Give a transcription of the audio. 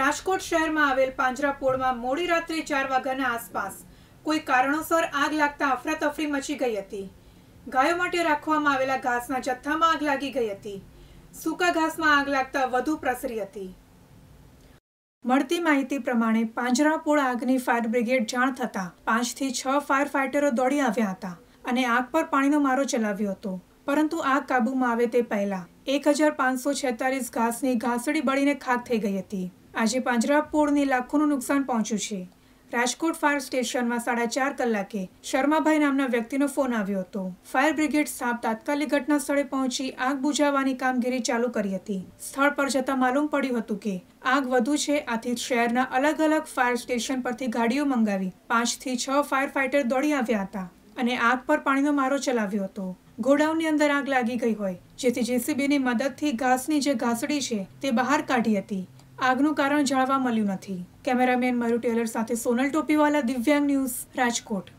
રાજકોટ શહેરમાં આવેલ પાંજરાપોળમાં મોડી રાત્રે ચાર વાગ્યાના આસપાસ કોઈ કારણોસર આગ લાગતા અફરાતફરી મચી ગઈ હતી ગાયો માટે રાખવામાં આવેલા ઘાસના જથ્થામાં આગ લાગી ગઈ હતી સૂકા ઘાસમાં આગ લાગતા વધુ પ્રસરી હતી મળતી માહિતી પ્રમાણે પાંજરાપોળ આગની ફાયર બ્રિગેડ જાણ થતાં પાંચથી છ ફાયર ફાઇટરો દોડી આવ્યા હતા અને આગ પર પાણીનો મારો ચલાવ્યો હતો પરંતુ આગ કાબૂમાં આવે તે પહેલાં એક હજાર પાંચસો છેતાલીસ ઘાસની ઘાસડી બળીને ખાક થઈ ગઈ હતી આજે પાંજરાપોળને લાખોનું નુકસાન પહોંચ્યું છે રાજકોટ ફાયર સ્ટેશનમાં સાડા ચાર કલાકે શર્માભાઈ નામના વ્યક્તિનો ફોન આવ્યો હતો ફાયર બ્રિગેડ સાપ તાત્કાલિક ઘટના સ્થળે પહોંચી આગ બુઝાવવાની કામગીરી ચાલુ કરી હતી સ્થળ પર જતા માલુમ પડ્યું હતું કે આગ વધુ છે આથી શહેરના અલગ અલગ ફાયર સ્ટેશન પરથી ગાડીઓ મંગાવી પાંચથી છ ફાયર ફાઇટર દોડી આવ્યા હતા અને આગ પર પાણીનો મારો ચલાવ્યો હતો ગોડાઉનની અંદર આગ લાગી ગઈ હોય જેથી જેસીબીની મદદથી ઘાસની જે ઘાસડી છે તે બહાર કાઢી હતી આગનું કારણ જાણવા મળ્યું નથી કેમેરામેન મયુ ટેલર સાથે સોનલ ટોપીવાલા દિવ્યાંગ ન્યૂઝ રાજકોટ